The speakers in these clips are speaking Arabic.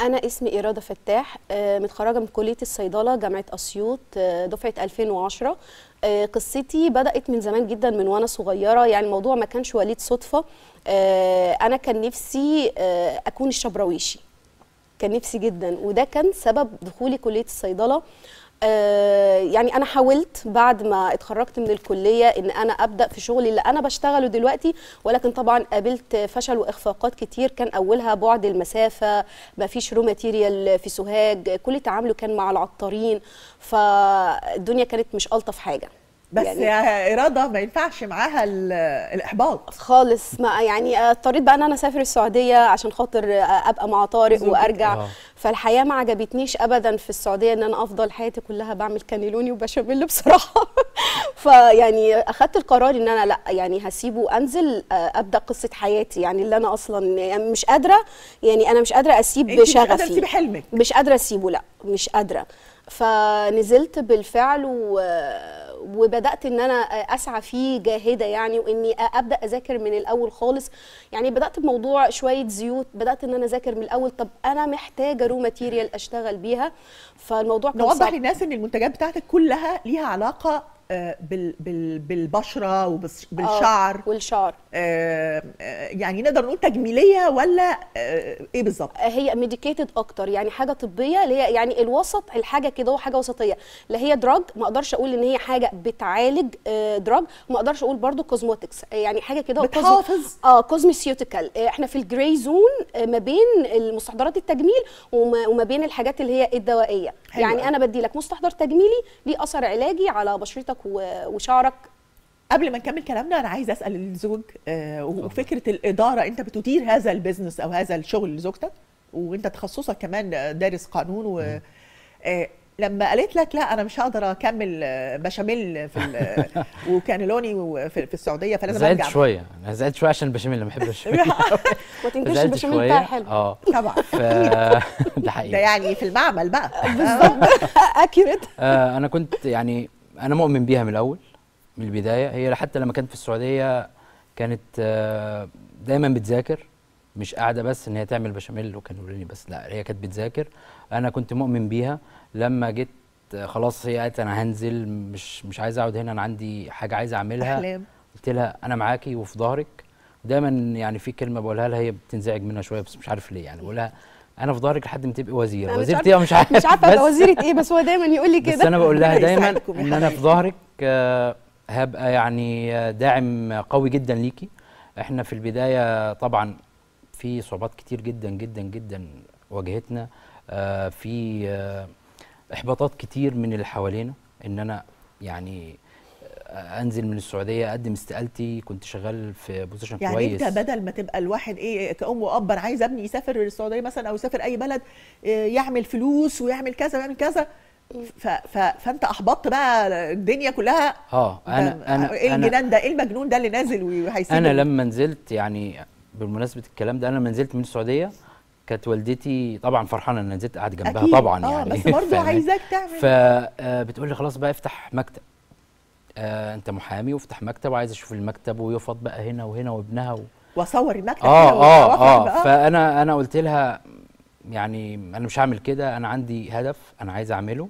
أنا اسمي إرادة فتاح آه، متخرجة من كلية الصيدلة جامعة أسيوط آه، دفعة 2010 آه، قصتي بدأت من زمان جدا من وأنا صغيرة يعني الموضوع ما كانش وليد صدفة أنا كان نفسي أكون الشبراويشي كان نفسي جدا وده كان سبب دخولي كلية الصيدلة آه، يعني انا حاولت بعد ما اتخرجت من الكليه ان انا ابدا في شغلي اللي انا بشتغله دلوقتي ولكن طبعا قابلت فشل واخفاقات كتير كان اولها بعد المسافه ما فيش رو ماتيريال في سوهاج كل تعامله كان مع العطارين فالدنيا كانت مش الطف حاجه بس يعني اراده ما ينفعش معاها الاحباط خالص ما يعني اضطريت بقى ان انا اسافر السعوديه عشان خاطر ابقى مع طارق وارجع آه. فالحياه ما عجبتنيش ابدا في السعوديه ان انا افضل حياتي كلها بعمل كانيلوني وبشاميل بصراحه فيعني اخذت القرار ان انا لا يعني هسيبه وانزل آه، ابدا قصه حياتي يعني اللي انا اصلا يعني مش قادره يعني انا مش قادره اسيب شغفي مش قادره تسيبي حلمك مش قادره اسيبه لا مش قادره فنزلت بالفعل و... وبدات ان انا اسعى فيه جاهده يعني واني ابدا اذاكر من الاول خالص يعني بدات بموضوع شويه زيوت بدات ان انا اذاكر من الاول طب انا محتاجه رو ماتيريال اشتغل بيها فالموضوع كان نوضح للناس ان المنتجات بتاعتك كلها ليها علاقه آه، بالبشره وبالشعر آه، والشعر آه، يعني نقدر نقول تجميليه ولا ايه بالظبط هي ميديكيتد اكتر يعني حاجه طبيه اللي هي يعني الوسط الحاجه كده حاجه وسطيه لا هي دراج ما اقدرش اقول ان هي حاجه بتعالج دراج ما اقدرش اقول برضو كوزموتكس يعني حاجه كده بتحافظ اه كوزميسيوتيكال احنا في الجراي زون ما بين المستحضرات التجميل وما بين الحاجات اللي هي الدوائيه يعني انا بدي لك مستحضر تجميلي ليه اثر علاجي على بشرتك وشعرك قبل ما نكمل كلامنا انا عايز اسال الزوج آه، وفكره الاداره انت بتدير هذا البيزنس او هذا الشغل لزوجتك وانت تخصصك كمان دارس قانون و آه، لما قالت لك لا انا مش هقدر اكمل بشاميل في وكانلوني في السعوديه فلازم ارجع زعلت شويه انا زعلت شويه عشان البشاميل ما بحبش ما تنكرش البشاميل بتاعي حلو اه طبعا ده حقيقي ده يعني في المعمل بقى بالظبط اكيوريت آه، انا كنت يعني انا مؤمن بيها من الاول من البدايه هي حتى لما كانت في السعوديه كانت آه، دايما بتذاكر مش قاعده بس ان هي تعمل بشاميل وكانوليني بس لا هي كانت بتذاكر انا كنت مؤمن بيها لما جيت آه، خلاص هي قالت انا هنزل مش مش عايز اقعد هنا انا عندي حاجه عايز اعملها أحلام. قلت لها انا معاكي وفي ظهرك دايما يعني في كلمه بقولها لها هي بتنزعج منها شويه بس مش عارف ليه يعني بقولها انا في ظهرك لحد ما تبقي وزير وزيرة ايه مش عارفه مش عارفه ابقى وزيره ايه بس هو دايما يقول لي كده بس انا بقول لها دايما ان انا في ظهرك آه، هبقى يعني آه، داعم قوي جدا ليكي احنا في البدايه طبعا في صعوبات كتير جدا جدا جدا واجهتنا آه، في احباطات كتير من اللي حوالينا ان انا يعني آه، انزل من السعوديه اقدم استقالتي كنت شغال في بوزيشن يعني كويس يعني انت بدل ما تبقى الواحد ايه كأم وأب انا عايز ابني يسافر السعوديه مثلا او يسافر اي بلد آه، يعمل فلوس ويعمل كذا ويعمل كذا ف ف فانت احبطت بقى الدنيا كلها اه انا آه، انا ايه الجنان ده ايه المجنون ده اللي نازل وهيسيب انا لما نزلت يعني بمناسبه الكلام ده انا لما نزلت من السعوديه كانت والدتي طبعا فرحانه ان نزلت قاعد جنبها أكيد. طبعا يعني اه بس برضه عايزاك تعمل فبتقول لي خلاص بقى افتح مكتب آه انت محامي وافتح مكتب وعايز اشوف المكتب ويفض بقى هنا وهنا وابنها و... واصور المكتب اه اه اه فانا انا قلت لها يعني انا مش هعمل كده انا عندي هدف انا عايز اعمله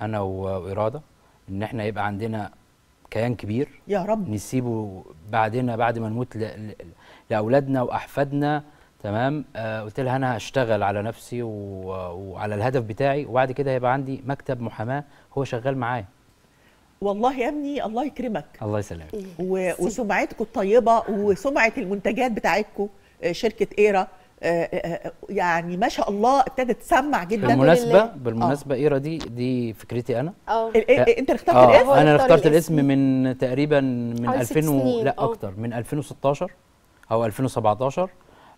انا واراده ان احنا يبقى عندنا كيان كبير يا رب نسيبه بعدنا بعد ما نموت لاولادنا واحفادنا تمام آه قلت لها انا هشتغل على نفسي وعلى الهدف بتاعي وبعد كده هيبقى عندي مكتب محاماه هو شغال معايا والله يا ابني الله يكرمك الله يسلمك إيه. و... وسمعتكم الطيبه وسمعه المنتجات بتاعتكم آه، شركه ايرا آه، آه، يعني ما شاء الله ابتدت تسمع جدا بالمناسبه بالمناسبه آه. ايرا دي دي فكرتي انا اه إيه، إيه، انت اللي اخترت الاسم انا اللي اخترت الاسم من تقريبا من 2000 و... لا أوه. اكتر من 2016 او 2017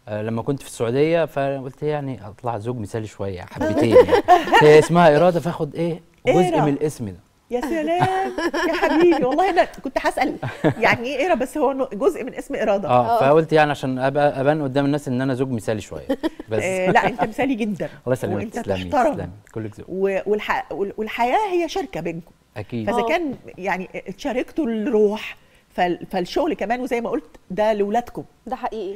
لما كنت في السعوديه فقلت يعني اطلع زوج مثالي شويه حبتين يعني. هي اسمها اراده فاخد ايه جزء من الاسم ده يا سلام يا حبيبي والله انا كنت هسال يعني ايه اراده بس هو جزء من اسم اراده آه،, اه فقلت يعني عشان ابقى ابان قدام الناس ان انا زوج مثالي شويه بس آه، لا انت مثالي جدا الله يسلمك وانت تحترم كلك والحياه هي شركه بينكم اكيد فاذا آه. كان يعني اتشاركتوا الروح فالشغل كمان وزي ما قلت ده لاولادكم ده حقيقي